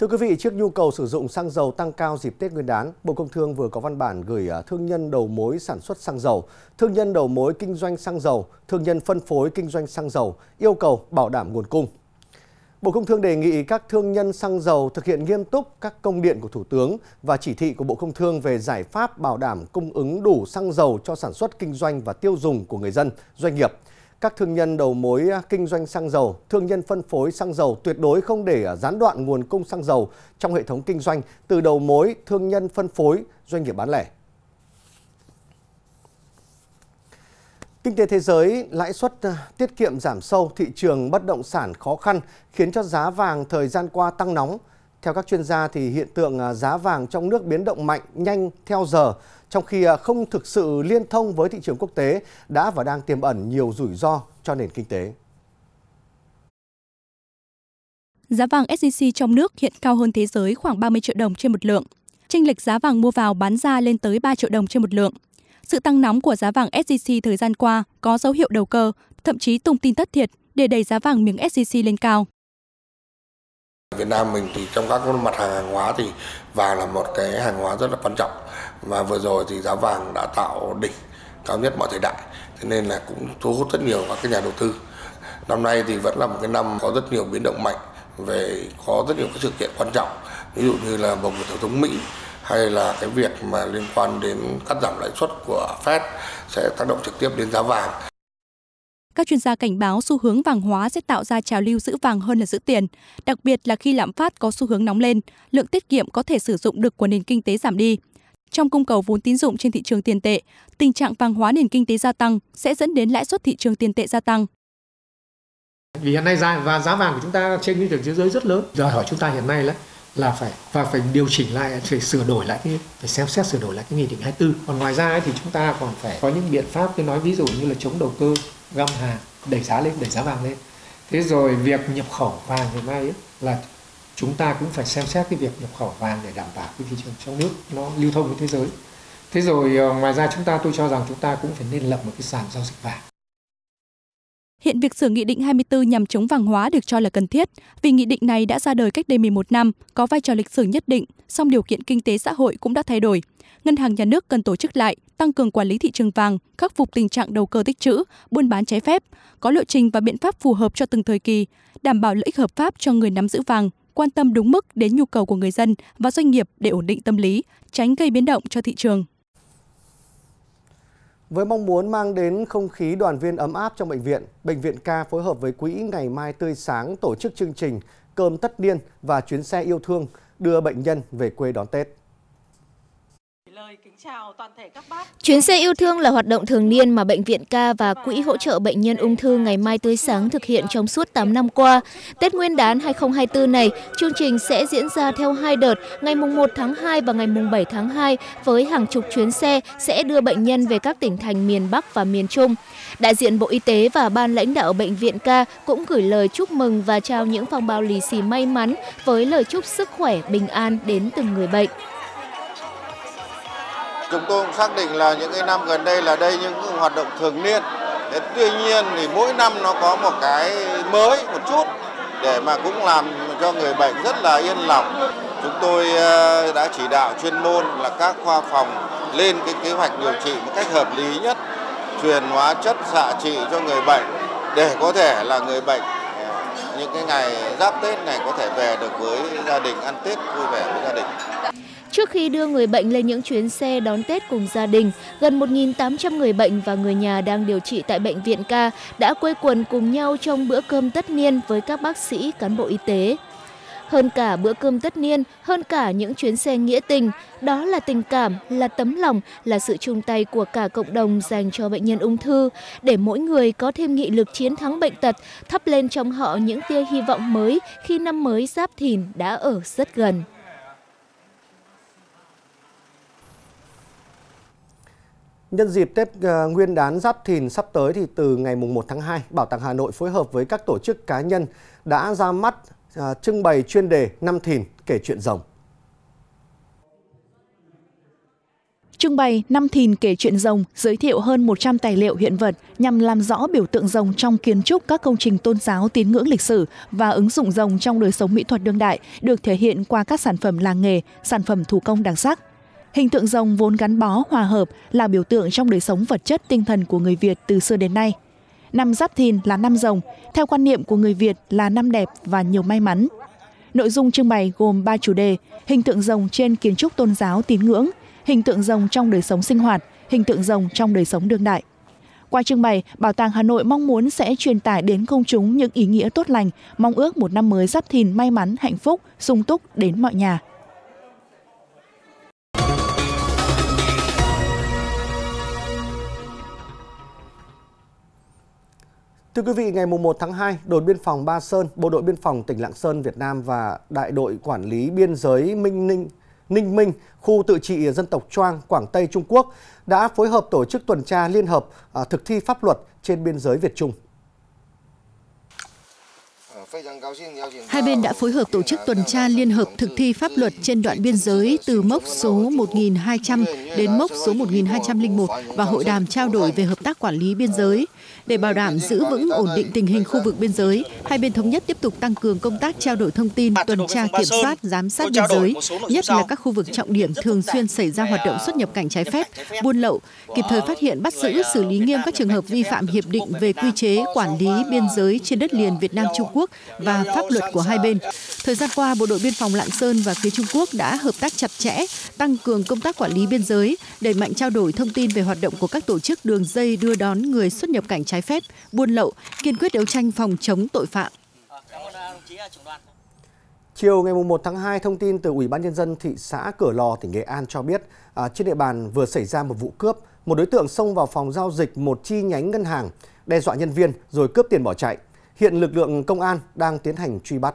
Thưa quý vị, trước nhu cầu sử dụng xăng dầu tăng cao dịp Tết Nguyên đán, Bộ Công Thương vừa có văn bản gửi à, thương nhân đầu mối sản xuất xăng dầu, thương nhân đầu mối kinh doanh xăng dầu, thương nhân phân phối kinh doanh xăng dầu yêu cầu bảo đảm nguồn cung. Bộ Công Thương đề nghị các thương nhân xăng dầu thực hiện nghiêm túc các công điện của Thủ tướng và chỉ thị của Bộ Công Thương về giải pháp bảo đảm cung ứng đủ xăng dầu cho sản xuất kinh doanh và tiêu dùng của người dân, doanh nghiệp – các thương nhân đầu mối à, kinh doanh xăng dầu, thương nhân phân phối xăng dầu tuyệt đối không để à, gián đoạn nguồn cung xăng dầu trong hệ thống kinh doanh từ đầu mối, thương nhân phân phối, doanh nghiệp bán lẻ. Kinh tế thế giới, lãi suất à, tiết kiệm giảm sâu, thị trường bất động sản khó khăn khiến cho giá vàng thời gian qua tăng nóng. Theo các chuyên gia thì hiện tượng à, giá vàng trong nước biến động mạnh nhanh theo giờ trong khi à, không thực sự liên thông với thị trường quốc tế đã và đang tiềm ẩn nhiều rủi ro cho nền kinh tế. Giá vàng SJC e trong nước hiện cao hơn thế giới khoảng 30 triệu đồng trên một lượng. Tranh lệch giá vàng mua vào bán ra lên tới 3 triệu đồng trên một lượng. Sự tăng nóng của giá vàng SJC e thời gian qua có dấu hiệu đầu cơ, thậm chí tung tin thất thiệt để đẩy giá vàng miếng SJC e lên cao. Việt Nam mình thì trong các mặt hàng hàng hóa thì vàng là một cái hàng hóa rất là quan trọng và vừa rồi thì giá vàng đã tạo đỉnh cao nhất mọi thời đại thế nên là cũng thu hút rất nhiều các cái nhà đầu tư năm nay thì vẫn là một cái năm có rất nhiều biến động mạnh về có rất nhiều các sự kiện quan trọng ví dụ như là bầu cử tổng thống Mỹ hay là cái việc mà liên quan đến cắt giảm lãi suất của Fed sẽ tác động trực tiếp đến giá vàng các chuyên gia cảnh báo xu hướng vàng hóa sẽ tạo ra trào lưu giữ vàng hơn là giữ tiền, đặc biệt là khi lạm phát có xu hướng nóng lên, lượng tiết kiệm có thể sử dụng được của nền kinh tế giảm đi. Trong cung cầu vốn tín dụng trên thị trường tiền tệ, tình trạng vàng hóa nền kinh tế gia tăng sẽ dẫn đến lãi suất thị trường tiền tệ gia tăng. Vì hiện nay giá và giá vàng của chúng ta trên thị trường thế giới rất lớn. Giờ hỏi chúng ta hiện nay là là phải và phải điều chỉnh lại phải sửa đổi lại cái phải xem xét sửa đổi lại cái nghị định 24. Còn ngoài ra ấy, thì chúng ta còn phải có những biện pháp tôi nói ví dụ như là chống đầu cơ găm hàng đẩy giá lên đẩy giá vàng lên thế rồi việc nhập khẩu vàng hiện nay ấy, là chúng ta cũng phải xem xét cái việc nhập khẩu vàng để đảm bảo cái thị trường trong nước nó lưu thông với thế giới thế rồi ờ, ngoài ra chúng ta tôi cho rằng chúng ta cũng phải nên lập một cái sàn giao dịch vàng Hiện việc sửa Nghị định 24 nhằm chống vàng hóa được cho là cần thiết, vì nghị định này đã ra đời cách đây 11 năm, có vai trò lịch sử nhất định, song điều kiện kinh tế xã hội cũng đã thay đổi. Ngân hàng nhà nước cần tổ chức lại, tăng cường quản lý thị trường vàng, khắc phục tình trạng đầu cơ tích trữ, buôn bán trái phép, có lộ trình và biện pháp phù hợp cho từng thời kỳ, đảm bảo lợi ích hợp pháp cho người nắm giữ vàng, quan tâm đúng mức đến nhu cầu của người dân và doanh nghiệp để ổn định tâm lý, tránh gây biến động cho thị trường. Với mong muốn mang đến không khí đoàn viên ấm áp trong bệnh viện, Bệnh viện ca phối hợp với Quỹ Ngày Mai Tươi Sáng tổ chức chương trình Cơm Tất Niên và Chuyến Xe Yêu Thương đưa bệnh nhân về quê đón Tết lời kính chào toàn thể các bác. Chuyến xe yêu thương là hoạt động thường niên mà Bệnh viện Ca và Quỹ hỗ trợ bệnh nhân ung thư ngày mai tươi sáng thực hiện trong suốt 8 năm qua. Tết Nguyên đán 2024 này, chương trình sẽ diễn ra theo hai đợt, ngày mùng 1 tháng 2 và ngày mùng 7 tháng 2 với hàng chục chuyến xe sẽ đưa bệnh nhân về các tỉnh thành miền Bắc và miền Trung. Đại diện Bộ Y tế và ban lãnh đạo Bệnh viện Ca cũng gửi lời chúc mừng và trao những phong bao lì xì may mắn với lời chúc sức khỏe, bình an đến từng người bệnh. Chúng tôi cũng xác định là những cái năm gần đây là đây những hoạt động thường niên. Thế tuy nhiên thì mỗi năm nó có một cái mới một chút để mà cũng làm cho người bệnh rất là yên lòng. Chúng tôi ờ, đã chỉ đạo chuyên môn là các khoa phòng lên cái kế hoạch điều trị một cách hợp lý nhất, truyền hóa chất xạ trị cho người bệnh để có thể là người bệnh ờ, những cái ngày giáp Tết này có thể về được với gia đình ăn Tết vui vẻ với gia đình. Trước khi đưa người bệnh lên những chuyến xe đón Tết cùng gia đình, gần 1.800 người bệnh và người nhà đang điều trị tại Bệnh viện ca đã quây quần cùng nhau trong bữa cơm tất niên với các bác sĩ, cán bộ y tế. Hơn cả bữa cơm tất niên, hơn cả những chuyến xe nghĩa tình, đó là tình cảm, là tấm lòng, là sự chung tay của cả cộng đồng dành cho bệnh nhân ung thư, để mỗi người có thêm nghị lực chiến thắng bệnh tật, thắp lên trong họ những tia hy vọng mới khi năm mới giáp thìn đã ở rất gần. Nhân dịp Tết ờ, Nguyên đán Giáp Thìn sắp tới thì từ ngày 1 tháng 2, Bảo tàng Hà Nội phối hợp với các tổ chức cá nhân đã ra mắt ờ, trưng bày chuyên đề Năm Thìn kể chuyện rồng. Trưng bày Năm Thìn kể chuyện rồng giới thiệu hơn 100 tài liệu hiện vật nhằm làm rõ biểu tượng rồng trong kiến trúc các công trình tôn giáo tín ngưỡng lịch sử và ứng dụng rồng trong đời sống mỹ thuật đương đại được thể hiện qua các sản phẩm làng nghề, sản phẩm thủ công đặc sắc. Hình tượng rồng vốn gắn bó hòa hợp là biểu tượng trong đời sống vật chất tinh thần của người Việt từ xưa đến nay. Năm Giáp Thìn là năm rồng, theo quan niệm của người Việt là năm đẹp và nhiều may mắn. Nội dung trưng bày gồm 3 chủ đề: hình tượng rồng trên kiến trúc tôn giáo tín ngưỡng, hình tượng rồng trong đời sống sinh hoạt, hình tượng rồng trong đời sống đương đại. Qua trưng bày, Bảo tàng Hà Nội mong muốn sẽ truyền tải đến công chúng những ý nghĩa tốt lành, mong ước một năm mới Giáp Thìn may mắn, hạnh phúc, sung túc đến mọi nhà. Thưa quý vị, ngày 1 tháng 2, đồn biên phòng Ba Sơn, Bộ đội Biên phòng tỉnh Lạng Sơn Việt Nam và Đại đội Quản lý Biên giới Minh Ninh Ninh Minh, khu tự trị dân tộc Choang, Quảng Tây, Trung Quốc đã phối hợp tổ chức tuần tra liên hợp à, thực thi pháp luật trên biên giới Việt-Trung. Hai bên đã phối hợp tổ chức tuần tra liên hợp thực thi pháp luật trên đoạn biên giới từ mốc số 1200 đến mốc số 1201 và hội đàm trao đổi về hợp tác quản lý biên giới. Để bảo đảm giữ vững ổn định tình hình khu vực biên giới, hai bên thống nhất tiếp tục tăng cường công tác trao đổi thông tin, tuần tra kiểm soát, giám sát biên giới, nhất là các khu vực trọng điểm thường xuyên xảy ra hoạt động xuất nhập cảnh trái phép, buôn lậu, kịp thời phát hiện bắt giữ xử lý nghiêm các trường hợp vi phạm hiệp định về quy chế quản lý biên giới trên đất liền Việt Nam Trung Quốc và pháp luật của hai bên. Thời gian qua, Bộ đội biên phòng Lạng Sơn và phía Trung Quốc đã hợp tác chặt chẽ, tăng cường công tác quản lý biên giới, đẩy mạnh trao đổi thông tin về hoạt động của các tổ chức đường dây đưa đón người xuất nhập cảnh trái trái phép, buôn lậu, kiên quyết đấu tranh phòng chống tội phạm. Chiều ngày 1 tháng 2, thông tin từ Ủy ban Nhân dân thị xã Cửa Lò, tỉnh Nghệ An cho biết à, trên địa bàn vừa xảy ra một vụ cướp. Một đối tượng xông vào phòng giao dịch một chi nhánh ngân hàng, đe dọa nhân viên rồi cướp tiền bỏ chạy. Hiện lực lượng công an đang tiến hành truy bắt.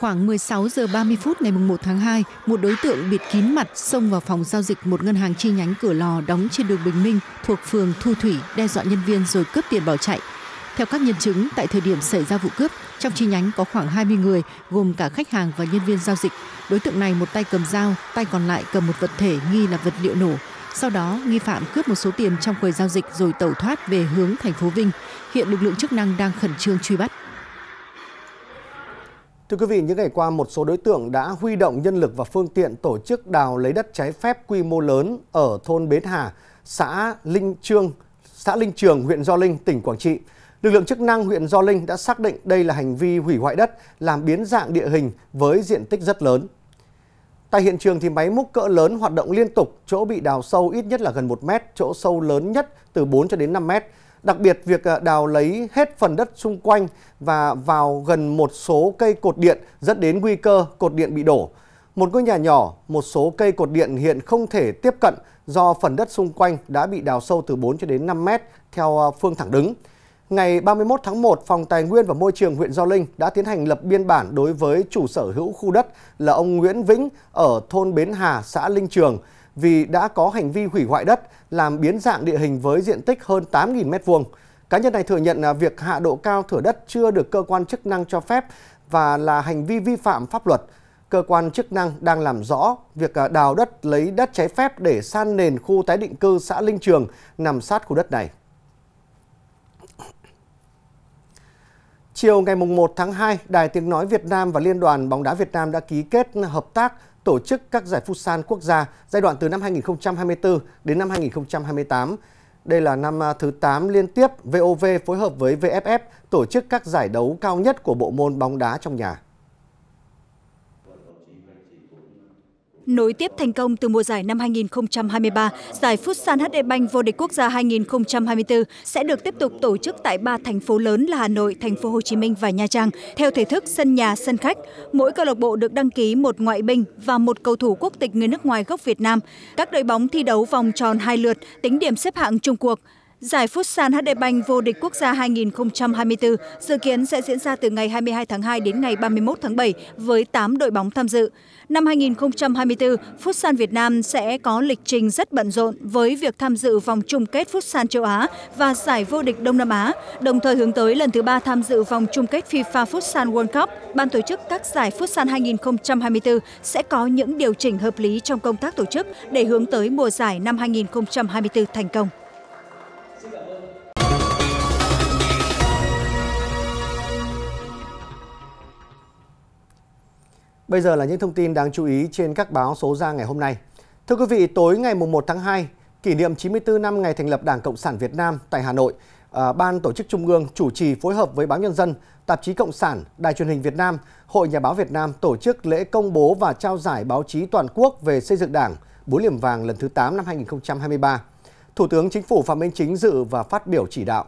Khoảng 16 giờ 30 phút ngày 1 tháng 2, một đối tượng bịt kín mặt xông vào phòng giao dịch một ngân hàng chi nhánh cửa lò đóng trên đường Bình Minh thuộc phường Thu Thủy đe dọa nhân viên rồi cướp tiền bỏ chạy. Theo các nhân chứng, tại thời điểm xảy ra vụ cướp, trong chi nhánh có khoảng 20 người, gồm cả khách hàng và nhân viên giao dịch. Đối tượng này một tay cầm dao, tay còn lại cầm một vật thể nghi là vật liệu nổ. Sau đó, nghi phạm cướp một số tiền trong quầy giao dịch rồi tẩu thoát về hướng thành phố Vinh. Hiện lực lượng chức năng đang khẩn trương truy bắt. Thưa quý vị, những ngày qua một số đối tượng đã huy động nhân lực và phương tiện tổ chức đào lấy đất trái phép quy mô lớn ở thôn Bến Hà, xã Linh Trương, xã Linh Trường, huyện Gio Linh, tỉnh Quảng Trị. Lực lượng chức năng huyện Gio Linh đã xác định đây là hành vi hủy hoại đất, làm biến dạng địa hình với diện tích rất lớn. Tại hiện trường thì máy múc cỡ lớn hoạt động liên tục, chỗ bị đào sâu ít nhất là gần 1 mét, chỗ sâu lớn nhất từ 4 cho đến 5 mét. Đặc biệt, việc ờ, đào lấy hết phần đất xung quanh và vào gần một số cây cột điện dẫn đến nguy cơ cột điện bị đổ. Một ngôi nhà nhỏ, một số cây cột điện hiện không thể tiếp cận do phần đất xung quanh đã bị đào sâu từ 4 cho đến 5 mét theo ờ, phương thẳng đứng. Ngày 31 tháng 1, Phòng Tài nguyên và Môi trường huyện Gio Linh đã tiến hành lập biên bản đối với chủ sở hữu khu đất là ông Nguyễn Vĩnh ở thôn Bến Hà, xã Linh Trường – vì đã có hành vi hủy hoại đất, làm biến dạng địa hình với diện tích hơn 8.000 m2. Cá nhân này thừa nhận à, việc hạ độ cao thửa đất chưa được cơ quan chức năng cho phép và là hành vi vi phạm pháp luật. Cơ quan chức năng đang làm rõ việc à, đào đất lấy đất trái phép để san nền khu tái định cư xã Linh Trường nằm sát khu đất này. Chiều ngày 1 tháng 2, Đài Tiếng Nói Việt Nam và Liên đoàn bóng đá Việt Nam đã ký kết hợp tác tổ chức các giải Futsal quốc gia giai đoạn từ năm 2024 đến năm 2028. Đây là năm à, thứ 8 liên tiếp VOV phối hợp với VFF tổ chức các giải đấu cao nhất của bộ môn bóng đá trong nhà. nối tiếp thành công từ mùa giải năm 2023, giải Futsal HD Bank vô địch quốc gia 2024 sẽ được tiếp tục tổ chức tại ba thành phố lớn là Hà Nội, Thành phố Hồ Chí Minh và Nha Trang theo thể thức sân nhà sân khách. Mỗi câu lạc bộ được đăng ký một ngoại binh và một cầu thủ quốc tịch người nước ngoài gốc Việt Nam. Các đội bóng thi đấu vòng tròn hai lượt, tính điểm xếp hạng chung cuộc giải futsal hd Bank vô địch quốc gia hai nghìn hai mươi bốn dự kiến sẽ diễn ra từ ngày hai mươi hai tháng hai đến ngày ba mươi một tháng bảy với tám đội bóng tham dự năm hai nghìn hai mươi bốn futsal việt nam sẽ có lịch trình rất bận rộn với việc tham dự vòng chung kết futsal châu á và giải vô địch đông nam á đồng thời hướng tới lần thứ ba tham dự vòng chung kết fifa futsal world cup ban tổ chức các giải futsal hai nghìn hai mươi bốn sẽ có những điều chỉnh hợp lý trong công tác tổ chức để hướng tới mùa giải năm hai nghìn hai mươi bốn thành công Bây giờ là những thông tin đáng chú ý trên các báo số ra ngày hôm nay. Thưa quý vị, tối ngày 1 tháng 2, kỷ niệm 94 năm ngày thành lập Đảng Cộng sản Việt Nam tại Hà Nội, à, Ban Tổ chức Trung ương chủ trì phối hợp với Báo Nhân dân, Tạp chí Cộng sản, Đài truyền hình Việt Nam, Hội Nhà báo Việt Nam tổ chức lễ công bố và trao giải báo chí toàn quốc về xây dựng Đảng, búa liềm vàng lần thứ 8 năm 2023. Thủ tướng Chính phủ Phạm Minh Chính dự và phát biểu chỉ đạo.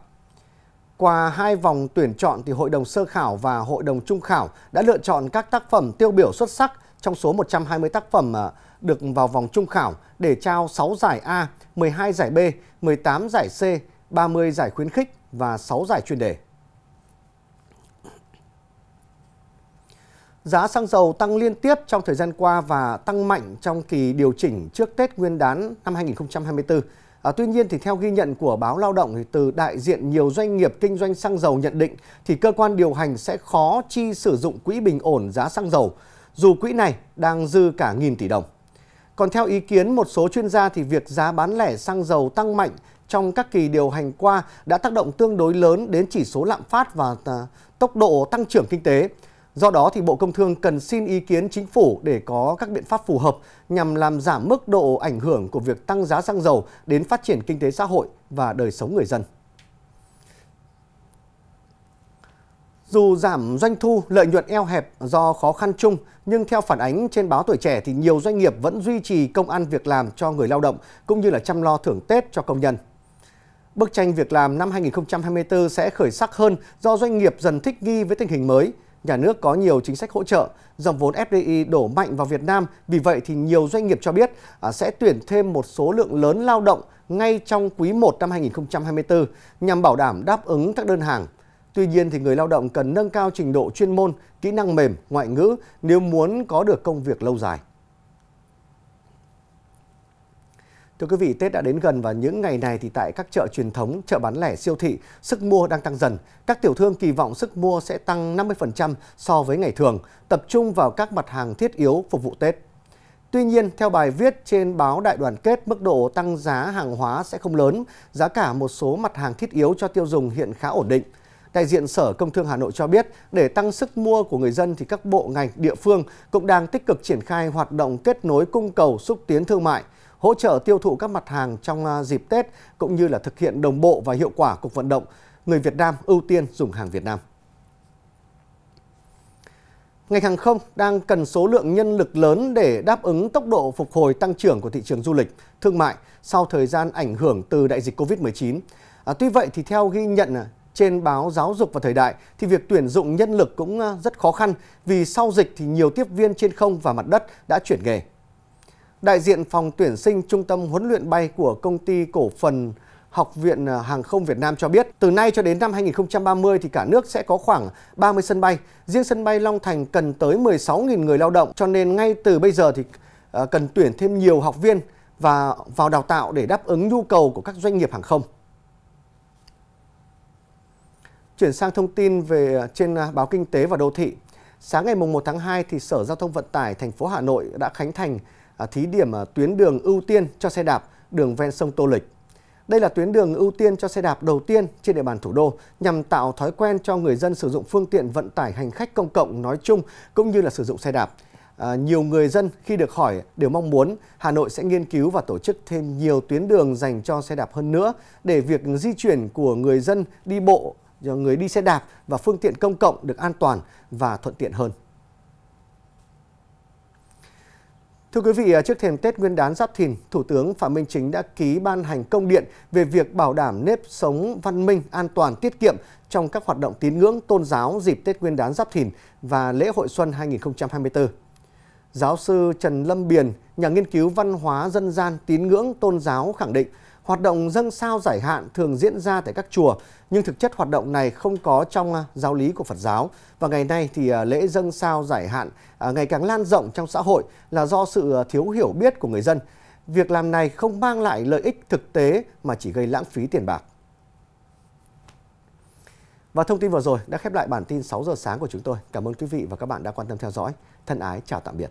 Qua hai vòng tuyển chọn thì Hội đồng Sơ khảo và Hội đồng Trung khảo đã lựa chọn các tác phẩm tiêu biểu xuất sắc trong số 120 tác phẩm à, được vào vòng trung khảo để trao 6 giải A, 12 giải B, 18 giải C, 30 giải khuyến khích và 6 giải chuyên đề. Giá xăng dầu tăng liên tiếp trong thời gian qua và tăng mạnh trong kỳ điều chỉnh trước Tết Nguyên đán năm 2024. À, tuy nhiên thì theo ghi nhận của báo Lao động thì từ đại diện nhiều doanh nghiệp kinh doanh xăng dầu nhận định thì cơ quan điều hành sẽ khó chi sử dụng quỹ bình ổn giá xăng dầu dù quỹ này đang dư cả nghìn tỷ đồng. Còn theo ý kiến một số chuyên gia thì việc giá bán lẻ xăng dầu tăng mạnh trong các kỳ điều hành qua đã tác động tương đối lớn đến chỉ số lạm phát và à, tốc độ tăng trưởng kinh tế. Do đó thì Bộ Công Thương cần xin ý kiến chính phủ để có các biện pháp phù hợp nhằm làm giảm mức độ ảnh hưởng của việc tăng giá xăng dầu đến phát triển kinh tế xã hội và đời sống người dân. Dù giảm doanh thu, lợi nhuận eo hẹp do khó khăn chung, nhưng theo phản ánh trên báo Tuổi Trẻ thì nhiều doanh nghiệp vẫn duy trì công ăn việc làm cho người lao động cũng như là chăm lo thưởng Tết cho công nhân. Bức tranh việc làm năm 2024 sẽ khởi sắc hơn do doanh nghiệp dần thích nghi với tình hình mới – nhà nước có nhiều chính sách hỗ trợ, dòng vốn FDI đổ mạnh vào Việt Nam, vì vậy thì nhiều doanh nghiệp cho biết à, sẽ tuyển thêm một số lượng lớn lao động ngay trong quý 1 năm 2024 nhằm bảo đảm đáp ứng các đơn hàng. Tuy nhiên thì người lao động cần nâng cao trình độ chuyên môn, kỹ năng mềm, ngoại ngữ nếu muốn có được công việc lâu dài. Thưa quý vị, Tết đã đến gần và những ngày này thì tại các chợ truyền thống, chợ bán lẻ, siêu thị, sức mua đang tăng dần. Các tiểu thương kỳ vọng sức mua sẽ tăng 50% so với ngày thường, tập trung vào các mặt hàng thiết yếu phục vụ Tết. Tuy nhiên, theo bài viết trên báo Đại đoàn kết, mức độ tăng giá hàng hóa sẽ không lớn, giá cả một số mặt hàng thiết yếu cho tiêu dùng hiện khá ổn định. Đại diện Sở Công Thương Hà Nội cho biết, để tăng sức mua của người dân thì các bộ ngành, địa phương cũng đang tích cực triển khai hoạt động kết nối cung cầu xúc tiến thương mại – hỗ trợ tiêu thụ các mặt hàng trong à, dịp Tết cũng như là thực hiện đồng bộ và hiệu quả cuộc vận động người Việt Nam ưu tiên dùng hàng Việt Nam. Ngành hàng không đang cần số lượng nhân lực lớn để đáp ứng tốc độ phục hồi tăng trưởng của thị trường du lịch, thương mại sau thời gian ảnh hưởng từ đại dịch Covid-19. À, tuy vậy thì theo ghi nhận à, trên báo Giáo dục và Thời đại thì việc tuyển dụng nhân lực cũng à, rất khó khăn vì sau dịch thì nhiều tiếp viên trên không và mặt đất đã chuyển nghề đại diện phòng tuyển sinh trung tâm huấn luyện bay của công ty cổ phần Học viện à, Hàng không Việt Nam cho biết, từ nay cho đến năm 2030 thì cả nước sẽ có khoảng 30 sân bay. Riêng sân bay Long Thành cần tới 16.000 người lao động, cho nên ngay từ bây giờ thì à, cần tuyển thêm nhiều học viên và vào đào tạo để đáp ứng nhu cầu của các doanh nghiệp hàng không. Chuyển sang thông tin về à, trên báo Kinh tế và Đô thị. Sáng ngày 1 tháng 2 thì Sở Giao thông Vận tải thành phố Hà Nội đã khánh thành À, thí điểm à, tuyến đường ưu tiên cho xe đạp đường ven sông Tô Lịch. Đây là tuyến đường ưu tiên cho xe đạp đầu tiên trên địa bàn thủ đô nhằm tạo thói quen cho người dân sử dụng phương tiện vận tải hành khách công cộng nói chung cũng như là sử dụng xe đạp. À, nhiều người dân khi được hỏi đều mong muốn Hà Nội sẽ nghiên cứu và tổ chức thêm nhiều tuyến đường dành cho xe đạp hơn nữa để việc di chuyển của người dân đi bộ, người đi xe đạp và phương tiện công cộng được an toàn và thuận tiện hơn. Thưa quý vị, à, trước thềm Tết Nguyên đán Giáp Thìn, Thủ tướng Phạm Minh Chính đã ký ban hành công điện về việc bảo đảm nếp sống văn minh, an toàn, tiết kiệm trong các hoạt động tín ngưỡng tôn giáo dịp Tết Nguyên đán Giáp Thìn và lễ hội xuân 2024. Giáo sư Trần Lâm Biền, nhà nghiên cứu văn hóa dân gian tín ngưỡng tôn giáo khẳng định Hoạt động dâng sao giải hạn thường diễn ra tại các chùa, nhưng thực chất hoạt động này không có trong à, giáo lý của Phật giáo. Và ngày nay thì à, lễ dâng sao giải hạn à, ngày càng lan rộng trong xã hội là do sự thiếu hiểu biết của người dân. Việc làm này không mang lại lợi ích thực tế mà chỉ gây lãng phí tiền bạc. Và thông tin vừa rồi đã khép lại bản tin 6 giờ sáng của chúng tôi. Cảm ơn quý vị và các bạn đã quan tâm theo dõi. Thân ái chào tạm biệt.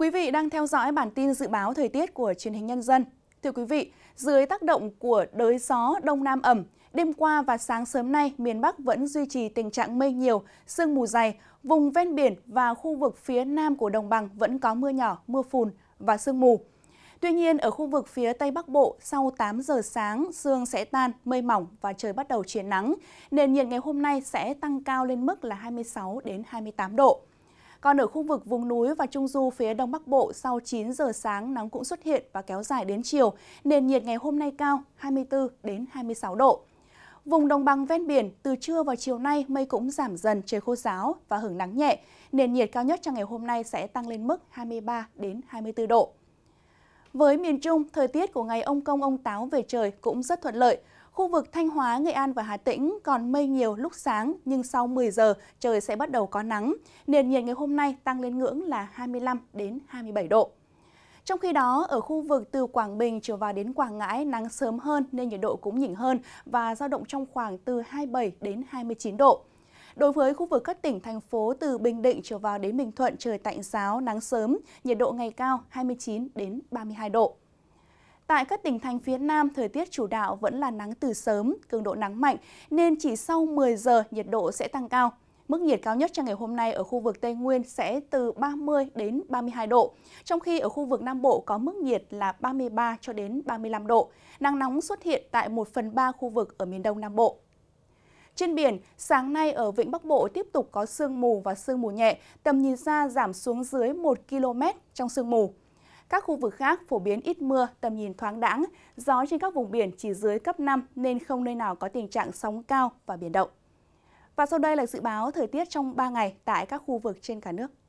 Quý vị đang theo dõi bản tin dự báo thời tiết của truyền hình nhân dân. Thưa quý vị, dưới tác động của đới gió đông nam ẩm, đêm qua và sáng sớm nay miền Bắc vẫn duy trì tình trạng mây nhiều, sương mù dày, vùng ven biển và khu vực phía nam của đồng bằng vẫn có mưa nhỏ, mưa phùn và sương mù. Tuy nhiên, ở khu vực phía Tây Bắc Bộ, sau 8 giờ sáng, sương sẽ tan, mây mỏng và trời bắt đầu chuyển nắng. Nền nhiệt ngày hôm nay sẽ tăng cao lên mức là 26 đến 28 độ. Còn ở khu vực vùng núi và trung du phía đông bắc bộ sau 9 giờ sáng nắng cũng xuất hiện và kéo dài đến chiều. Nền nhiệt ngày hôm nay cao 24 đến 26 độ. Vùng đồng bằng ven biển, từ trưa vào chiều nay mây cũng giảm dần, trời khô ráo và hứng nắng nhẹ. Nền nhiệt cao nhất trong ngày hôm nay sẽ tăng lên mức 23 đến 24 độ. Với miền Trung, thời tiết của ngày ông công ông táo về trời cũng rất thuận lợi. Khu vực Thanh Hóa, Nghệ An và Hà Tĩnh còn mây nhiều lúc sáng nhưng sau 10 giờ trời sẽ bắt đầu có nắng. Nền nhiệt ngày hôm nay tăng lên ngưỡng là 25 đến 27 độ. Trong khi đó, ở khu vực từ Quảng Bình trở vào đến Quảng Ngãi nắng sớm hơn nên nhiệt độ cũng nhỉnh hơn và dao động trong khoảng từ 27 đến 29 độ. Đối với khu vực các tỉnh, thành phố từ Bình Định trở vào đến Bình Thuận trời tạnh giáo, nắng sớm, nhiệt độ ngày cao 29 đến 32 độ. Tại các tỉnh thành phía Nam, thời tiết chủ đạo vẫn là nắng từ sớm, cường độ nắng mạnh, nên chỉ sau 10 giờ nhiệt độ sẽ tăng cao. Mức nhiệt cao nhất trong ngày hôm nay ở khu vực Tây Nguyên sẽ từ 30 đến 32 độ, trong khi ở khu vực Nam Bộ có mức nhiệt là 33 cho đến 35 độ. Nắng nóng xuất hiện tại 1 phần 3 khu vực ở miền Đông Nam Bộ. Trên biển, sáng nay ở Vịnh Bắc Bộ tiếp tục có sương mù và sương mù nhẹ, tầm nhìn xa giảm xuống dưới 1 km trong sương mù. Các khu vực khác phổ biến ít mưa, tầm nhìn thoáng đãng, gió trên các vùng biển chỉ dưới cấp 5 nên không nơi nào có tình trạng sóng cao và biển động. Và sau đây là dự báo thời tiết trong 3 ngày tại các khu vực trên cả nước.